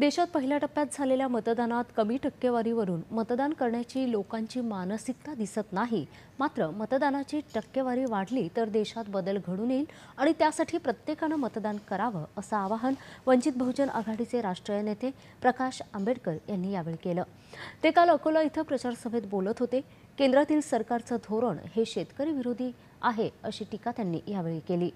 देशात पहिल्या टप्प्यात झालेल्या मतदानात कमी टक्केवारीवरून मतदान करण्याची लोकांची मानसिकता दिसत नाही मात्र मतदानाची टक्केवारी वाढली तर देशात बदल घडून येईल आणि त्यासाठी प्रत्येकानं मतदान करावं असं आवाहन वंचित बहुजन आघाडीचे राष्ट्रीय नेते प्रकाश आंबेडकर यांनी यावेळी केलं ते काल अकोला इथं प्रचारसभेत बोलत होते केंद्रातील सरकारचं धोरण हे शेतकरी विरोधी आहे अशी टीका त्यांनी यावेळी केली